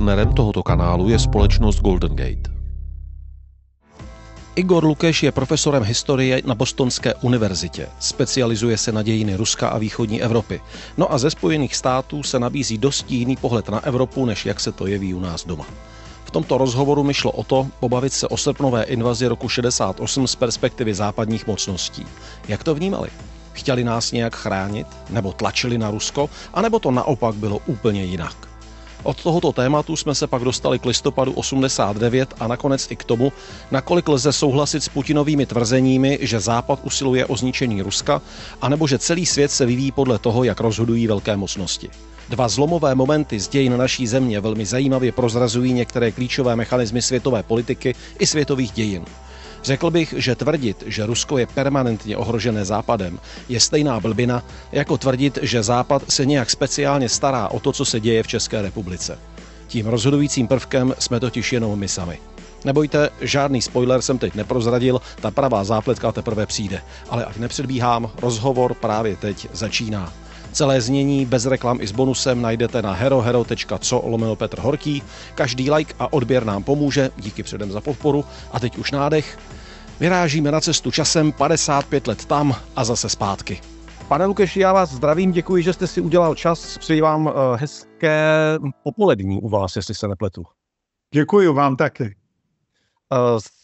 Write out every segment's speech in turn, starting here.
Partnerem tohoto kanálu je společnost Golden Gate. Igor Lukeš je profesorem historie na Bostonské univerzitě. Specializuje se na dějiny Ruska a východní Evropy. No a ze Spojených států se nabízí dost jiný pohled na Evropu, než jak se to jeví u nás doma. V tomto rozhovoru mi šlo o to pobavit se o srpnové invazi roku 68 z perspektivy západních mocností. Jak to vnímali? Chtěli nás nějak chránit? Nebo tlačili na Rusko? A nebo to naopak bylo úplně jinak? Od tohoto tématu jsme se pak dostali k listopadu 89 a nakonec i k tomu, nakolik lze souhlasit s Putinovými tvrzeními, že Západ usiluje o zničení Ruska, anebo že celý svět se vyvíjí podle toho, jak rozhodují velké mocnosti. Dva zlomové momenty z dějin naší země velmi zajímavě prozrazují některé klíčové mechanismy světové politiky i světových dějin. Řekl bych, že tvrdit, že Rusko je permanentně ohrožené Západem, je stejná blbina, jako tvrdit, že Západ se nějak speciálně stará o to, co se děje v České republice. Tím rozhodujícím prvkem jsme totiž jenom my sami. Nebojte, žádný spoiler jsem teď neprozradil, ta pravá zápletka teprve přijde. Ale ať nepředbíhám, rozhovor právě teď začíná. Celé znění bez reklam i s bonusem najdete na herohero.co lomeno Petr Horký. Každý like a odběr nám pomůže, díky předem za podporu. A teď už nádech, Vyrážíme na cestu časem 55 let tam a zase zpátky. Pane Lukeši, já vás zdravím, děkuji, že jste si udělal čas. Přeji vám eh, hezké popolední u vás, jestli se nepletu. Děkuji vám taky. Eh,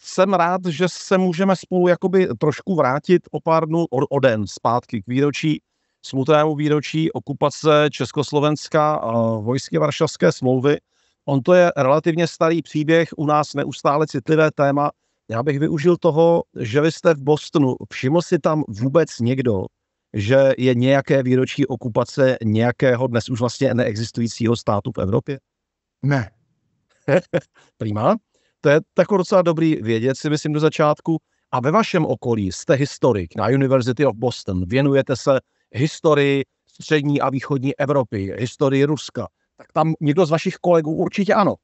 jsem rád, že se můžeme spolu jakoby trošku vrátit o pár dnů o, o den zpátky k výročí, smutnému výročí okupace Československa vojsky Varšavské smlouvy. On to je relativně starý příběh, u nás neustále citlivé téma, já bych využil toho, že vy jste v Bostonu. Všiml si tam vůbec někdo, že je nějaké výročí okupace nějakého dnes už vlastně neexistujícího státu v Evropě? Ne. Prima. To je takový docela dobrý vědět, si myslím, do začátku. A ve vašem okolí jste historik na University of Boston, věnujete se historii střední a východní Evropy, historii Ruska. Tak tam někdo z vašich kolegů určitě ano.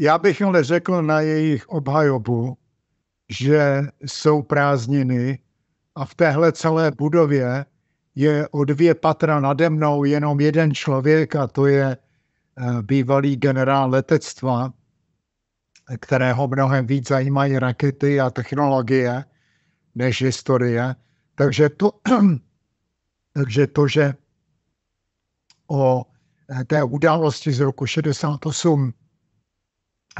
Já bych ale řekl na jejich obhajobu, že jsou prázdniny a v téhle celé budově je o dvě patra nade mnou jenom jeden člověk a to je eh, bývalý generál letectva, kterého mnohem víc zajímají rakety a technologie než historie. Takže to, takže to že o Eh, té události z roku 68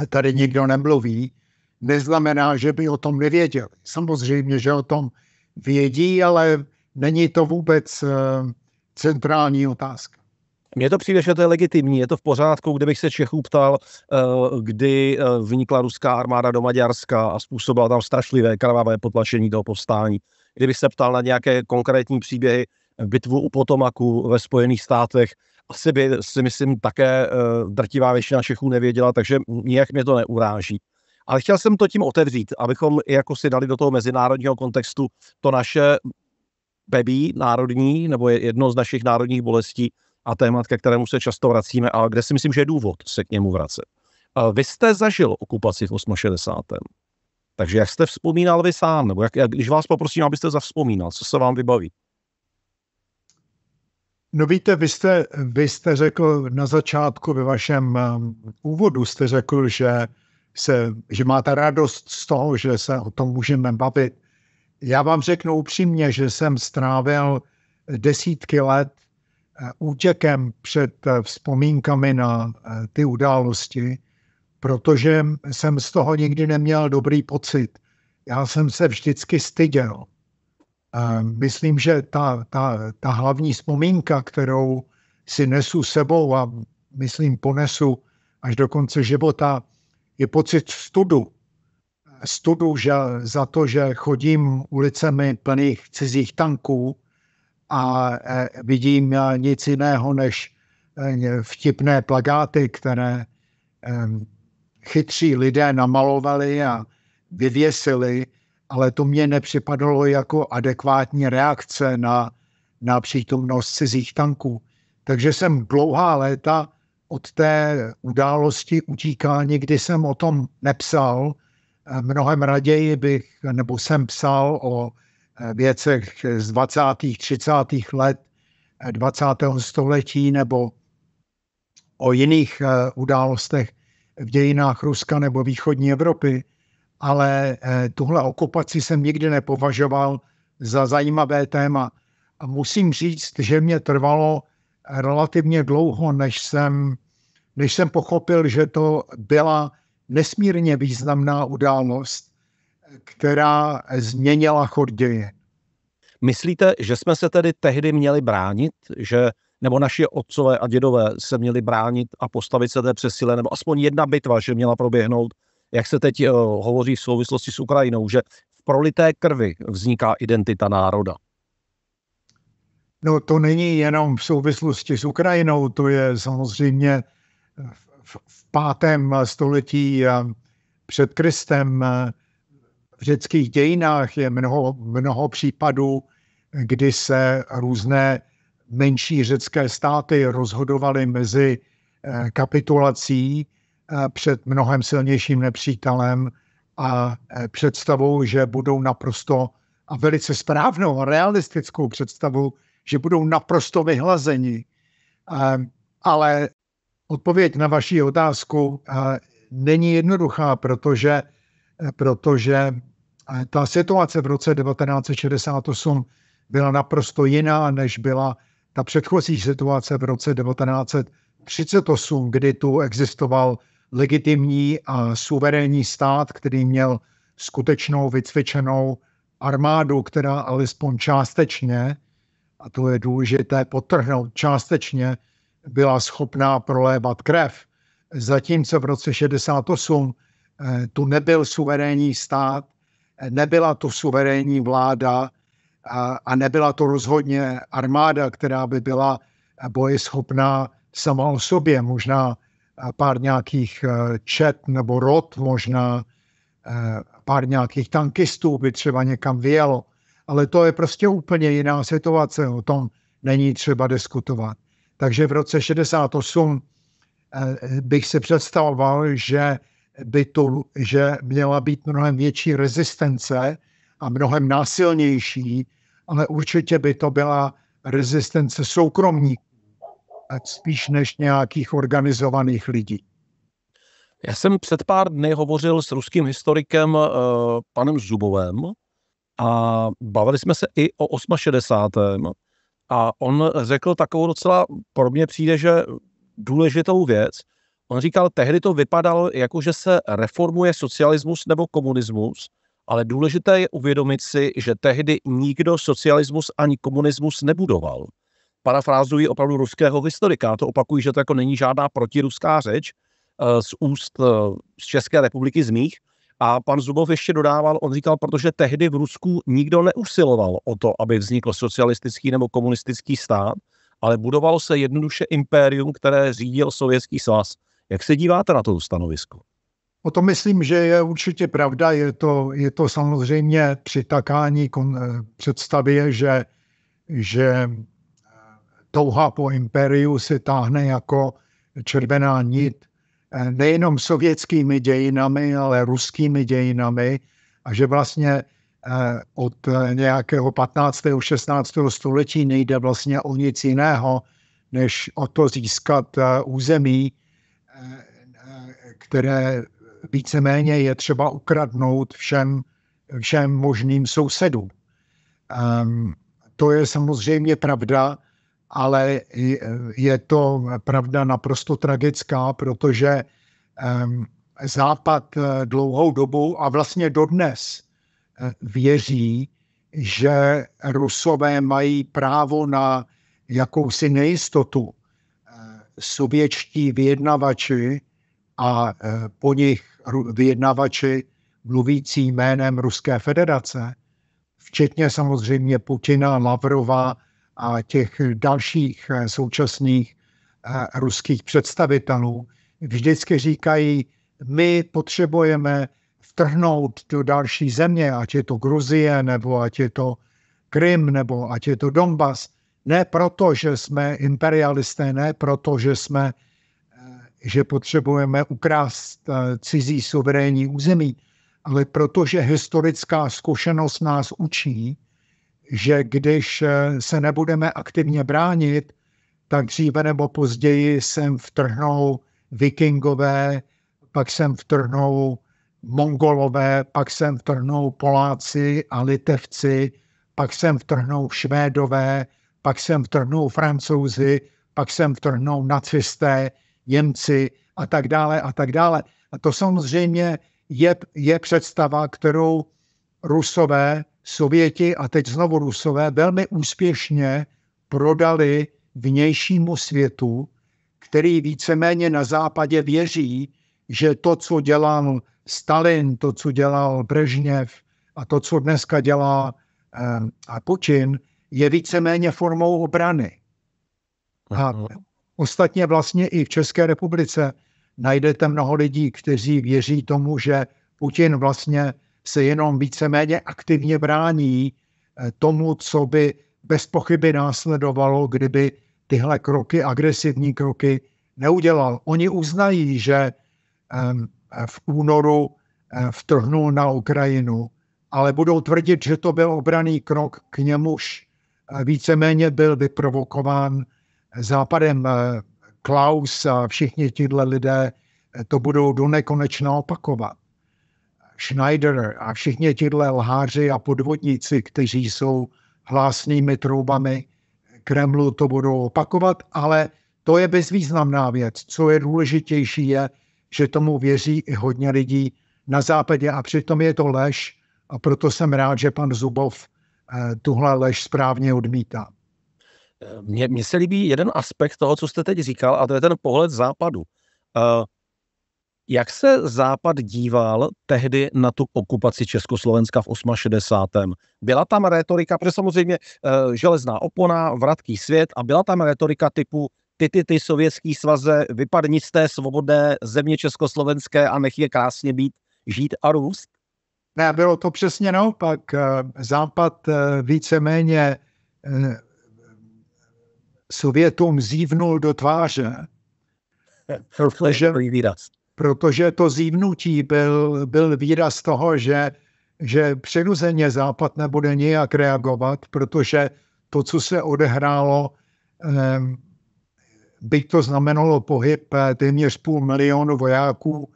tady nikdo nemluví, neznamená, že by o tom nevěděli. Samozřejmě, že o tom vědí, ale není to vůbec eh, centrální otázka. Mně to přijde, že to je legitimní, je to v pořádku, kdybych se Čechů ptal, eh, kdy vynikla ruská armáda do Maďarska a způsobila tam strašlivé krvavé potlačení toho povstání. Kdybych se ptal na nějaké konkrétní příběhy, bitvu u Potomaku ve Spojených státech, asi by si myslím také eh, drtivá většina Čechů nevěděla, takže nijak mě to neuráží. Ale chtěl jsem to tím otevřít, abychom i jako si dali do toho mezinárodního kontextu to naše bebí národní, nebo jedno z našich národních bolestí a témat, ke kterému se často vracíme a kde si myslím, že je důvod se k němu vracet. Vy jste zažil okupaci v 68. Takže jak jste vzpomínal vy sám, nebo jak, jak, když vás poprosím, abyste zavzpomínal, co se vám vybaví? No víte, vy jste, vy jste řekl na začátku ve vašem um, úvodu, jste řekl, že, se, že máte radost z toho, že se o tom můžeme bavit. Já vám řeknu upřímně, že jsem strávil desítky let eh, útěkem před eh, vzpomínkami na eh, ty události, protože jsem z toho nikdy neměl dobrý pocit. Já jsem se vždycky styděl. Myslím, že ta, ta, ta hlavní vzpomínka, kterou si nesu sebou a myslím ponesu až do konce života, je pocit studu. Studu že za to, že chodím ulicemi plných cizích tanků a e, vidím e, nic jiného než e, vtipné plagáty, které chytří lidé namalovali a vyvěsili ale to mě nepřipadalo jako adekvátní reakce na, na přítomnost cizích tanků. Takže jsem dlouhá léta od té události utíkal, nikdy jsem o tom nepsal. Mnohem raději bych, nebo jsem psal o věcech z 20. 30. let 20. století nebo o jiných eh, událostech v dějinách Ruska nebo východní Evropy ale eh, tuhle okupaci jsem nikdy nepovažoval za zajímavé téma. A musím říct, že mě trvalo relativně dlouho, než jsem, než jsem pochopil, že to byla nesmírně významná událost, která změnila chod děje. Myslíte, že jsme se tedy tehdy měli bránit, že nebo naši otcové a dědové se měli bránit a postavit se té přesile, nebo aspoň jedna bitva, že měla proběhnout jak se teď eh, hovoří v souvislosti s Ukrajinou, že v prolité krvi vzniká identita národa. No to není jenom v souvislosti s Ukrajinou, to je samozřejmě v, v pátém století eh, před Kristem eh, v řeckých dějinách je mnoho, mnoho případů, kdy se různé menší řecké státy rozhodovaly mezi kapitulací před mnohem silnějším nepřítelem a e, představou, že budou naprosto a velice správnou a realistickou představou, že budou naprosto vyhlazeni. E, ale odpověď na vaši otázku e, není jednoduchá, protože, protože ta situace v roce 1968 byla naprosto jiná, než byla ta předchozí situace v roce 1938, kdy tu existoval legitimní a suverénní stát, který měl skutečnou vycvičenou armádu, která alespoň částečně, a to je důležité potrhnout, částečně byla schopná prolévat krev. Zatímco v roce 68 eh, tu nebyl suverénní stát, eh, nebyla to suverénní vláda a, a nebyla to rozhodně armáda, která by byla bojeschopná sama o sobě. Možná pár nějakých eh, čet nebo rod možná, eh, pár nějakých tankistů by třeba někam vyjelo. Ale to je prostě úplně jiná situace, o tom není třeba diskutovat. Takže v roce 68 eh, bych si představoval, že by tu, že měla být mnohem větší rezistence a mnohem násilnější, ale určitě by to byla rezistence soukromníků spíš než nějakých organizovaných lidí. Já jsem před pár dny hovořil s ruským historikem eh, panem Zubovem a bavili jsme se i o 68. A on řekl takovou docela, pro mě přijde, že důležitou věc. On říkal, tehdy to vypadalo jako, že se reformuje socialismus nebo komunismus, ale důležité je uvědomit si, že tehdy nikdo socialismus ani komunismus nebudoval parafrázuji opravdu ruského historika, to opakuji, že to jako není žádná protiruská řeč eh, z úst eh, z České republiky z mých. A pan Zubov ještě dodával, on říkal, protože tehdy v Rusku nikdo neusiloval o to, aby vznikl socialistický nebo komunistický stát, ale budovalo se jednoduše impérium, které řídil Sovětský svaz. Jak se díváte na to stanovisko? O tom myslím, že je určitě pravda. Je to, je to samozřejmě přitakání kon, eh, představě, že, že touha po imperiu se táhne jako červená nit eh, nejenom sovětskými dějinami, ale ruskými dějinami a že vlastně eh, od eh, nějakého 15. 16. století nejde vlastně o nic jiného, než o to získat území, které víceméně je třeba ukradnout všem, všem možným sousedům. Ehm, to je samozřejmě pravda, ale je to pravda naprosto tragická, protože Západ eh, dlouhou dobu a vlastně dodnes eh, věří, že Rusové mají právo na jakousi nejistotu. Eh, sovětští vyjednavači a po nich vyjednavači mluvící jménem Ruské federace, včetně samozřejmě Putina, Lavrova, a těch dalších eh, současných eh, ruských představitelů vždycky říkají, my potřebujeme vtrhnout do další země, ať je to Gruzie, nebo ať je to Krym, nebo ať je to Donbas. Ne proto, že jsme imperialisté, ne proto, že jsme eh, že potřebujeme ukrást cizí suverénní území, ale protože historická zkušenost nás učí, že když eh, se nebudeme aktivně bránit, tak dříve nebo později sem vtrhnou vikingové, pak sem vtrhnou mongolové, pak sem vtrhnou Poláci a Litevci, pak sem vtrhnou Švédové, pak sem vtrhnou Francouzi, pak sem vtrhnou nacisté, Němci a tak dále a tak dále. A to samozřejmě je, je představa, kterou Rusové Sověti a teď znovu Rusové velmi úspěšně prodali vnějšímu světu, který víceméně na západě věří, že to, co dělal Stalin, to, co dělal Brežněv a to, co dneska dělá eh, a Putin, je víceméně formou obrany. A ostatně vlastně i v České republice najdete mnoho lidí, kteří věří tomu, že Putin vlastně se jenom víceméně aktivně brání eh, tomu, co by bez pochyby následovalo, kdyby tyhle kroky, agresivní kroky, neudělal. Oni uznají, že v únoru eh, vtrhnul na Ukrajinu, ale budou tvrdit, že to byl obraný krok, k němuž eh, víceméně byl vyprovokován západem Klaus a všichni tihle lidé to budou do nekonečna opakovat. Schneider a všichni tihle lháři a podvodníci, kteří jsou hlásnými troubami Kremlu, to budou opakovat, ale to je bezvýznamná věc. Co je důležitější je, že tomu věří i hodně lidí na západě a přitom je to lež a proto jsem rád, že pan Zubov eh, tuhle lež správně odmítá. Mně, mně se líbí jeden aspekt toho, co jste teď říkal, a to je ten pohled západu. Uh, jak se Západ díval tehdy na tu okupaci Československa v 68. Byla tam retorika, protože samozřejmě e, železná opona, vratký svět a byla tam retorika typu ty, ty, ty sovětský svaze, vypadni z té svobodné země československé a nech je krásně být, žít a růst? Ne, bylo to přesně naopak. Eh, Západ eh, víceméně Sovětům zívnul do tváře. Protože, výraz protože to zívnutí byl, byl výraz toho, že, že přirozeně Západ nebude nijak reagovat, protože to, co se odehrálo, byť to znamenalo pohyb eh, téměř půl milionu vojáků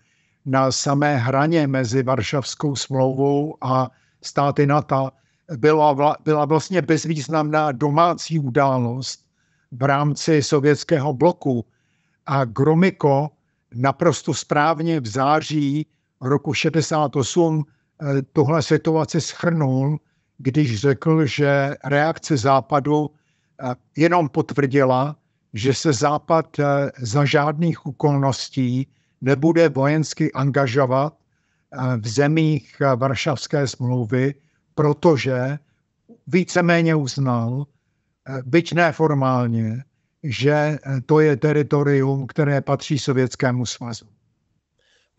na samé hraně mezi Varšavskou smlouvou a státy NATO, byla, byla vlastně bezvýznamná domácí událost v rámci sovětského bloku. A Gromiko naprosto správně v září roku 68 eh, tohle situaci schrnul, když řekl, že reakce Západu eh, jenom potvrdila, že se Západ eh, za žádných okolností nebude vojensky angažovat v zemích Varšavské smlouvy, protože víceméně uznal, byť neformálně, že eh, to je teritorium, které patří Sovětskému svazu.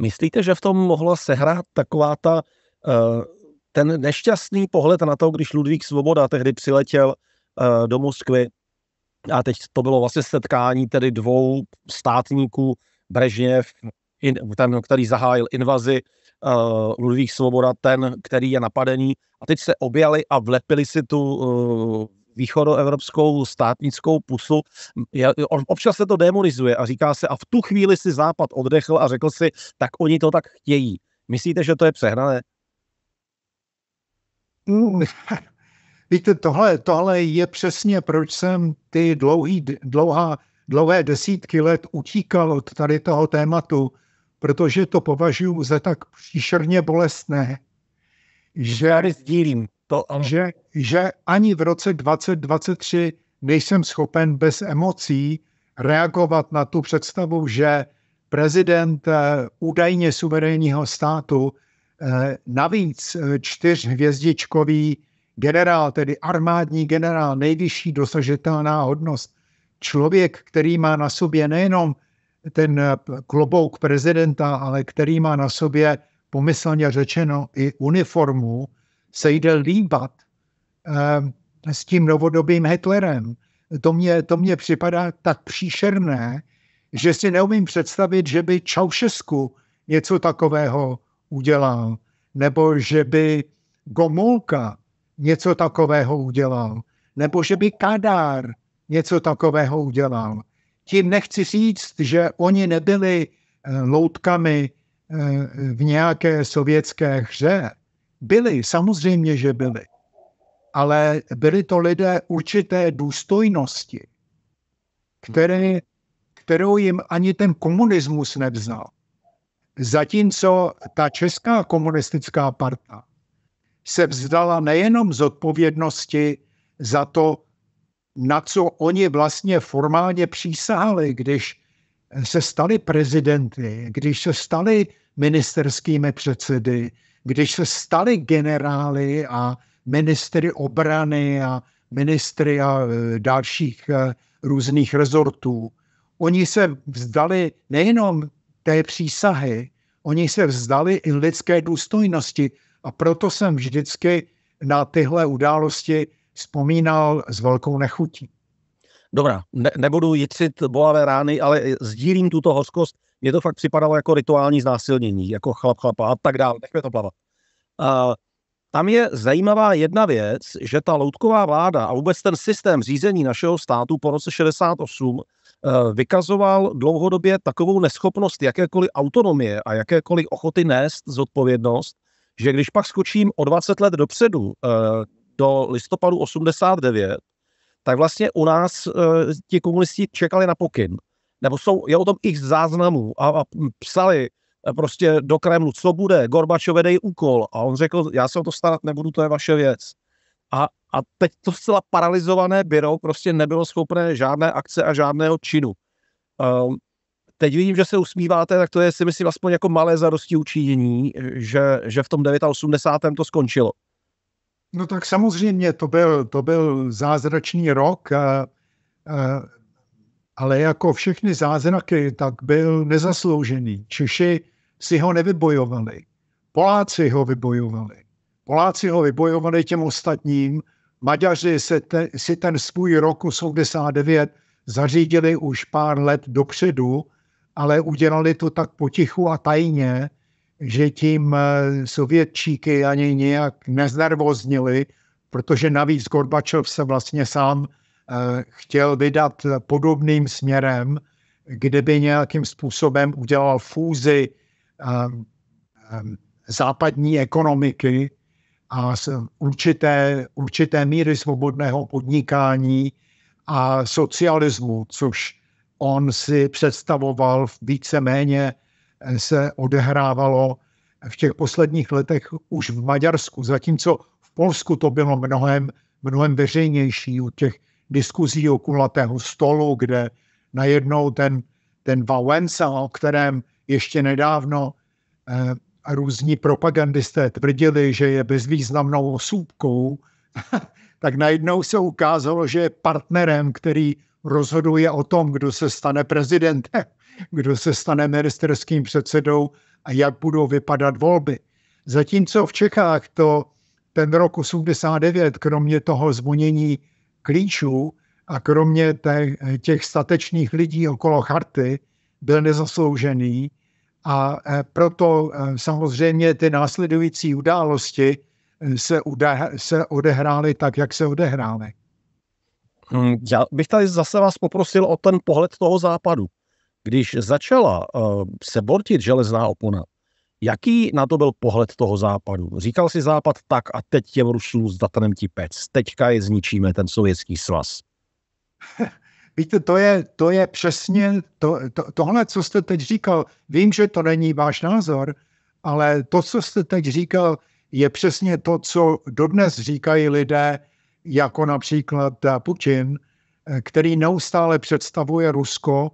Myslíte, že v tom mohla sehrát taková ta, eh, ten nešťastný pohled na to, když Ludvík Svoboda tehdy přiletěl eh, do Moskvy a teď to bylo vlastně setkání tedy dvou státníků, Brežněv, ten, který zahájil invazi, Ludvík Svoboda, ten, který je napadený. A teď se objali a vlepili si tu východoevropskou státnickou pusu. občas se to demonizuje a říká se, a v tu chvíli si Západ oddechl a řekl si, tak oni to tak chtějí. Myslíte, že to je přehnané? Mm, víte, tohle, tohle je přesně, proč jsem ty dlouhý, dlouhá, dlouhé desítky let utíkal od tady toho tématu, protože to považuji za tak příšerně bolestné, že... já sdílím. To, ale... Že, že ani v roce 2023 nejsem schopen bez emocí reagovat na tu představu, že prezident eh, údajně suverénního státu, eh, navíc eh, čtyřhvězdičkový generál, tedy armádní generál, nejvyšší dosažitelná hodnost, člověk, který má na sobě nejenom ten klobouk prezidenta, ale který má na sobě pomyslně řečeno i uniformu, se jde líbat ehm, s tím novodobým Hitlerem. To mě, to mě připadá tak příšerné, že si neumím představit, že by Čaušesku něco takového udělal, nebo že by Gomulka něco takového udělal, nebo že by Kadár něco takového udělal. Tím nechci říct, že oni nebyli eh, loutkami eh, v nějaké sovětské hře, byli, samozřejmě, že byli. Ale byli to lidé určité důstojnosti, které, kterou jim ani ten komunismus nevzal. Zatímco ta česká komunistická parta se vzdala nejenom z odpovědnosti za to, na co oni vlastně formálně přísahali, když se stali prezidenty, když se stali ministerskými předsedy, když se stali generály a ministry obrany a ministry a e, dalších e, různých rezortů, oni se vzdali nejenom té přísahy, oni se vzdali i lidské důstojnosti. A proto jsem vždycky na tyhle události vzpomínal s velkou nechutí. Dobrá, ne, nebudu jitřit bolavé rány, ale sdílím tuto hořkost mně to fakt připadalo jako rituální znásilnění, jako chlap chlapa a tak dále, nechme to plavat. Uh, tam je zajímavá jedna věc, že ta loutková vláda a vůbec ten systém řízení našeho státu po roce 68 eh, vykazoval dlouhodobě takovou neschopnost jakékoliv autonomie a jakékoliv ochoty nést zodpovědnost, že když pak skočím o 20 let dopředu eh, do listopadu 89, tak vlastně u nás eh, ti komunisti čekali na pokyn nebo jsou, je o tom i záznamů a, a psali e, prostě do Kremlu, co bude, Gorbačové dej úkol. A on řekl, já se o to starat nebudu, to je vaše věc. A, a teď to zcela paralizované byro prostě nebylo schopné žádné akce a žádného činu. Um, teď vidím, že se usmíváte, tak to je si myslím aspoň jako malé zarosti učinění, že, že v tom 89. to skončilo. No tak samozřejmě, to byl, to byl zázračný rok. A, a ale jako všechny zázraky, tak byl nezasloužený. Češi si ho nevybojovali. Poláci ho vybojovali. Poláci ho vybojovali těm ostatním. Maďaři se te, si ten svůj rok 89 zařídili už pár let dopředu, ale udělali to tak potichu a tajně, že tím eh, sovětčíky ani nějak neznervoznili, protože navíc Gorbačov se vlastně sám Eh, chtěl vydat podobným směrem, kdyby nějakým způsobem udělal fúzi eh, eh, západní ekonomiky a určité, určité míry svobodného podnikání a socialismu, což on si představoval víceméně se odehrávalo v těch posledních letech už v Maďarsku, zatímco v Polsku to bylo mnohem, mnohem veřejnější u těch diskuzí o kulatého stolu, kde najednou ten, ten Valensa, o kterém ještě nedávno eh, různí propagandisté tvrdili, že je bezvýznamnou osůbkou, tak najednou se ukázalo, že je partnerem, který rozhoduje o tom, kdo se stane prezidentem, kdo se stane ministerským předsedou a jak budou vypadat volby. Zatímco v Čechách to ten rok 89, kromě toho zvonění klíčů a kromě těch statečných lidí okolo charty byl nezasloužený a e, proto e, samozřejmě ty následující události e, se, se odehrály tak, jak se odehrály. Hmm, já bych tady zase vás poprosil o ten pohled toho západu. Když začala uh, se bortit železná opona, Jaký na to byl pohled toho západu? Říkal si západ tak a teď těm Rusům s datanem ti pec. Teďka je zničíme, ten sovětský svaz. Víte, to je, to je přesně to, to, tohle, co jste teď říkal. Vím, že to není váš názor, ale to, co jste teď říkal, je přesně to, co dodnes říkají lidé, jako například eh, Putin, eh, který neustále představuje Rusko,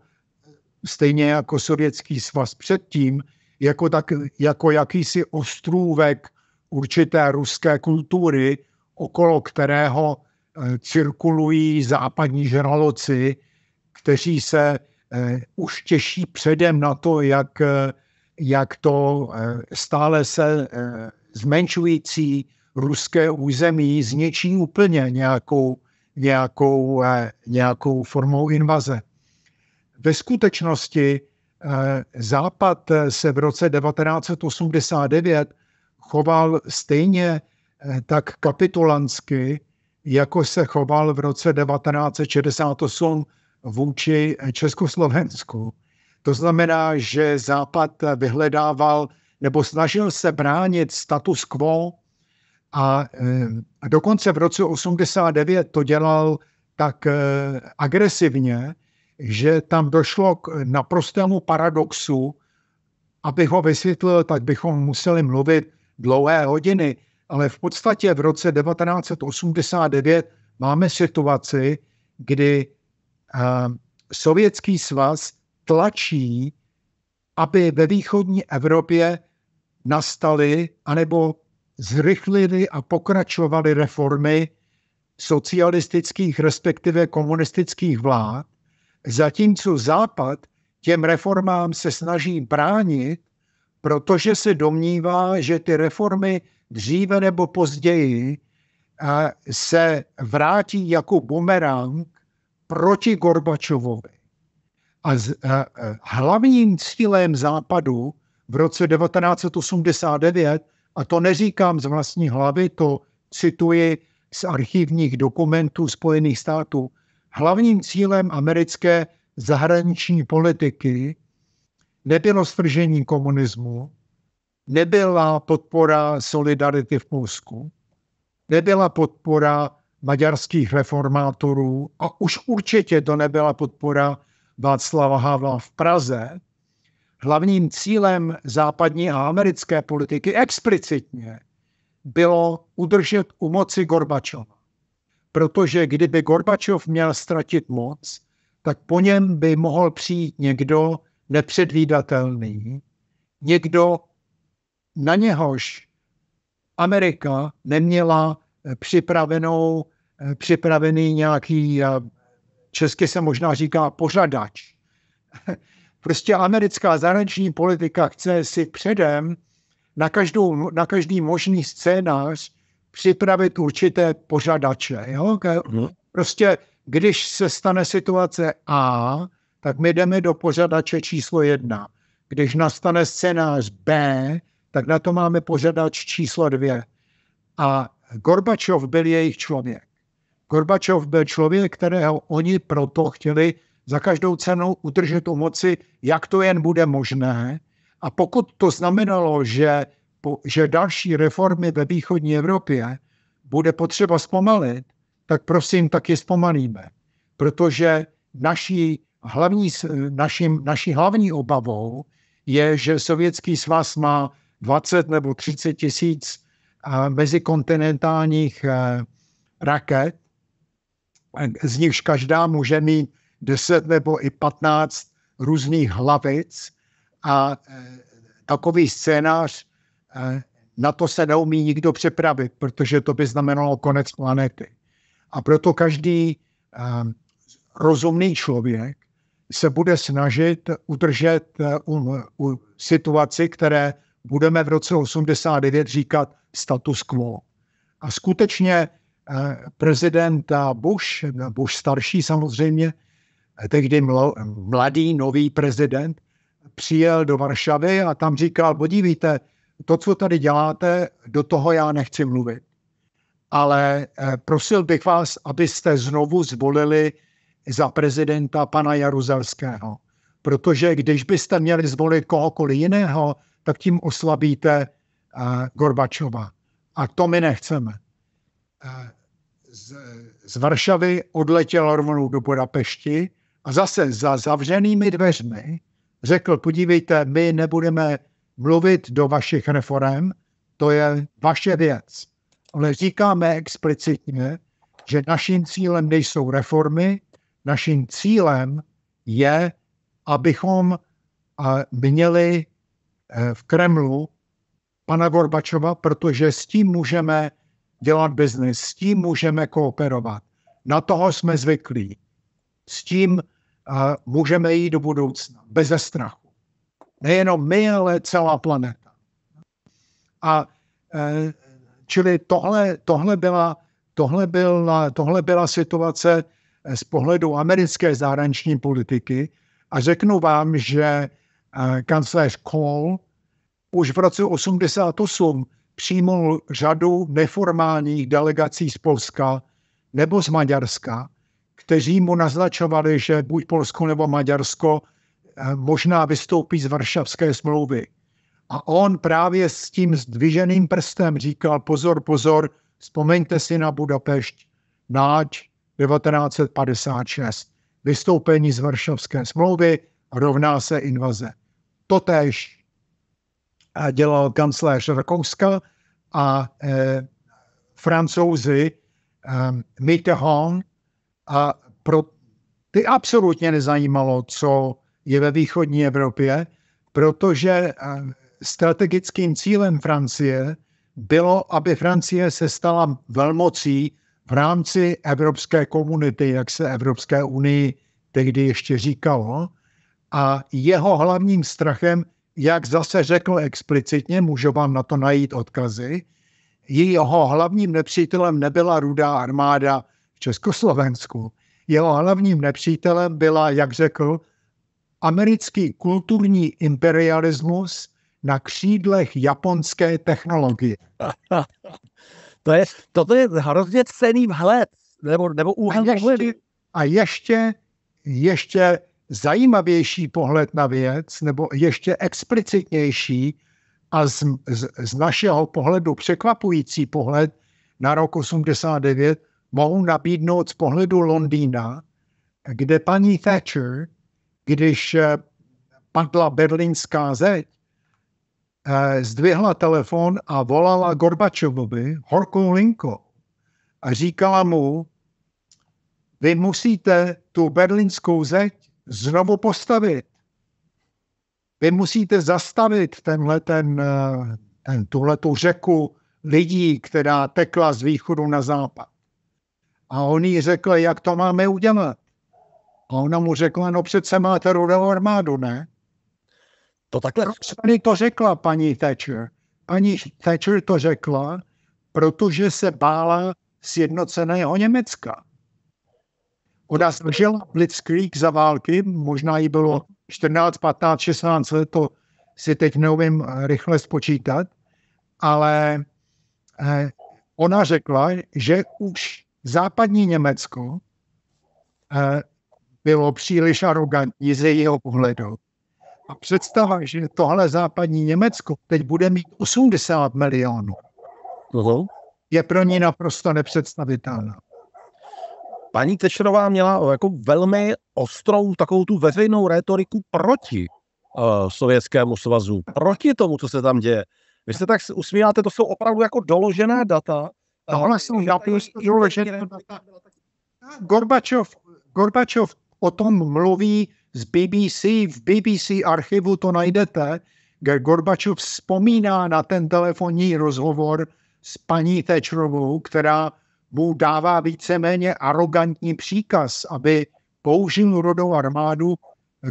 stejně jako Sovětský svaz předtím, jako, tak, jako jakýsi ostrůvek určité ruské kultury, okolo kterého eh, cirkulují západní žraloci, kteří se eh, už těší předem na to, jak, eh, jak to stále se zmenšující ruské území zničí úplně nějakou, nějakou, nějakou formou invaze. Ve skutečnosti Eh, Západ eh, se v roce 1989 choval stejně eh, tak kapitulansky, jako se choval v roce 1968 vůči Československu. To znamená, že Západ vyhledával nebo snažil se bránit status quo a, dokonce v roce 1989 to dělal tak agresivně, že tam došlo k naprostému paradoxu. Abych ho vysvětlil, tak bychom museli mluvit dlouhé hodiny, ale v podstatě v roce 1989 máme situaci, kdy eh, Sovětský svaz tlačí, aby ve východní Evropě nastaly anebo zrychlily a pokračovaly reformy socialistických, respektive komunistických vlád, Zatímco Západ těm reformám se snaží bránit, protože se domnívá, že ty reformy dříve nebo později eh, se vrátí jako bumerang proti Gorbačovovi. A, eh, eh, hlavním cílem Západu v roce 1989, a to neříkám z vlastní hlavy, to cituji z archivních dokumentů Spojených států, hlavním cílem americké zahraniční politiky nebylo svržení komunismu, nebyla podpora solidarity v Polsku, nebyla podpora maďarských reformátorů a už určitě to nebyla podpora Václava Havla v Praze. Hlavním cílem západní a americké politiky explicitně bylo udržet u moci Gorbačova protože kdyby Gorbačov měl ztratit moc, tak po něm by mohl přijít někdo nepředvídatelný, někdo na něhož Amerika neměla eh, připravenou, eh, připravený nějaký, eh, česky se možná říká pořadač. Prostě americká zahraniční politika chce si předem na, každou, na každý možný scénář připravit určité pořadače. Jo? No. Prostě když se stane situace A, tak my jdeme do pořadače číslo jedna. Když nastane scénář B, tak na to máme pořadač číslo dvě. A Gorbačov byl jejich člověk. Gorbačov byl člověk, kterého oni proto chtěli za každou cenu udržet u moci, jak to jen bude možné. A pokud to znamenalo, že že další reformy ve východní Evropě bude potřeba zpomalit, tak prosím, taky zpomalíme. Protože naší hlavní, naši, naší hlavní obavou je, že Sovětský svaz má 20 nebo 30 tisíc eh, mezikontinentálních eh, raket, z nichž každá může mít 10 nebo i 15 různých hlavic a eh, takový scénář Eh, na to se neumí nikdo připravit, protože to by znamenalo konec planety. A proto každý eh, rozumný člověk se bude snažit udržet eh, situaci, které budeme v roce 89 říkat status quo. A skutečně prezident Bush, Bush starší samozřejmě, tehdy mladý nový prezident, přijel do Varšavy a tam říkal, podívejte, to, co tady děláte, do toho já nechci mluvit. Ale eh, prosil bych vás, abyste znovu zvolili za prezidenta pana Jaruzelského. Protože když byste měli zvolit kohokoliv jiného, tak tím oslabíte eh, Gorbačova. A to my nechceme. Eh, z, z Varšavy odletěl rovnou do Budapešti a zase za zavřenými dveřmi řekl, podívejte, my nebudeme mluvit do vašich reform, to je vaše věc. Ale říkáme explicitně, že naším cílem nejsou reformy, naším cílem je, abychom měli e, v Kremlu pana Gorbačova, protože s tím můžeme dělat biznis, s tím můžeme kooperovat. Na toho jsme zvyklí. S tím můžeme jít do budoucna, bez strachu. Nejenom my, ale celá planeta. A e, čili tohle, tohle, byla, tohle, byla, tohle byla situace e, z pohledu americké zahraniční politiky a řeknu vám, že e, kancléř Kohl už v roce 1988 přijmul řadu neformálních delegací z Polska nebo z Maďarska, kteří mu naznačovali, že buď Polsko nebo Maďarsko Eh, možná vystoupí z Varšavské smlouvy. A on právě s tím zdviženým prstem říkal, pozor, pozor, vzpomeňte si na Budapešť, náč 1956. Vystoupení z Varšavské smlouvy rovná se invaze. Totež eh, dělal kancléř Rakouska a eh, francouzi eh, Mitterrand a pro, ty absolutně nezajímalo, co je ve východní Evropě, protože eh, strategickým cílem Francie bylo, aby Francie se stala velmocí v rámci Evropské komunity, jak se Evropské unii tehdy ještě říkalo. A jeho hlavním strachem, jak zase řekl explicitně, můžu vám na to najít odkazy, jeho hlavním nepřítelem nebyla rudá armáda v Československu. Jeho hlavním nepřítelem byla, jak řekl, americký kulturní imperialismus na křídlech japonské technologie. to je, toto je hrozně cený vhled, nebo, nebo úhel a ještě, a ještě, ještě zajímavější pohled na věc, nebo ještě explicitnější a z, z, z našeho pohledu překvapující pohled na rok 89 mohu nabídnout z pohledu Londýna, kde paní Thatcher když eh, padla berlínská zeď, eh, zdvihla telefon a volala Gorbačovovi horkou linkou a říkala mu, vy musíte tu berlínskou zeď znovu postavit. Vy musíte zastavit tenhle ten, eh, ten, tuhletu řeku lidí, která tekla z východu na západ. A on jí řekl, jak to máme udělat. A ona mu řekla, no přece máte rudou armádu, ne? To takhle... Proč tady to řekla paní Thatcher? Paní Thatcher to řekla, protože se bála sjednoceného Německa. Ona zdržela Blitzkrieg za války, možná jí bylo 14, 15, 16 let, to si teď neumím eh, rychle spočítat, ale eh, ona řekla, že už západní Německo eh, bylo příliš arrogantní z jejího pohledu. A představa, že tohle západní Německo teď bude mít 80 milionů, uh-huh. je pro ní naprosto nepředstavitelná. Paní Tečerová měla eh, jako velmi ostrou takovou tu veřejnou retoriku proti uh, Sovětskému svazu, proti tomu, co se tam děje. Vy se tak usmíváte, to jsou opravdu jako doložená data. Tohle no, jsou naprosto eh, doložená data. Gorbačov, Gorbačov o tom mluví z BBC, v BBC archivu to najdete, kde Gorbačov vzpomíná na ten telefonní rozhovor s paní Tečrovou, která mu dává víceméně arrogantní příkaz, aby použil rodou armádu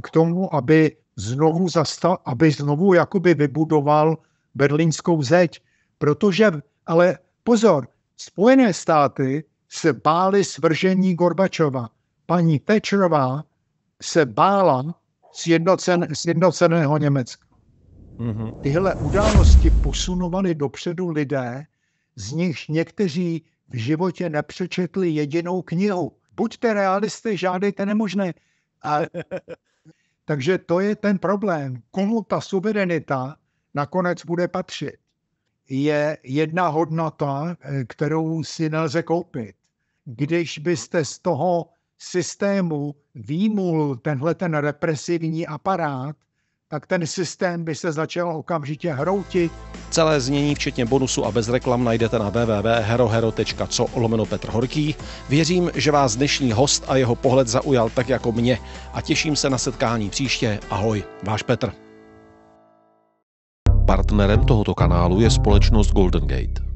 k tomu, aby znovu, zastal, aby znovu jakoby vybudoval berlínskou zeď. Protože, ale pozor, Spojené státy se bály svržení Gorbačova paní Tečerová se bála sjednocen, sjednoceného Německa. Mm-hmm. Tyhle události posunovaly dopředu lidé, z nich někteří v životě nepřečetli jedinou knihu. Buďte realisty, žádejte nemožné. A... Takže to je ten problém. Komu ta suverenita nakonec bude patřit? Je jedna hodnota, eh, kterou si nelze koupit. Když byste z toho systému výmul tenhle ten represivní aparát, tak ten systém by se začal okamžitě hroutit. Celé znění, včetně bonusu a bez reklam, najdete na www.herohero.co lomeno Petr Horký. Věřím, že vás dnešní host a jeho pohled zaujal tak jako mě a těším se na setkání příště. Ahoj, váš Petr. Partnerem tohoto kanálu je společnost Golden Gate.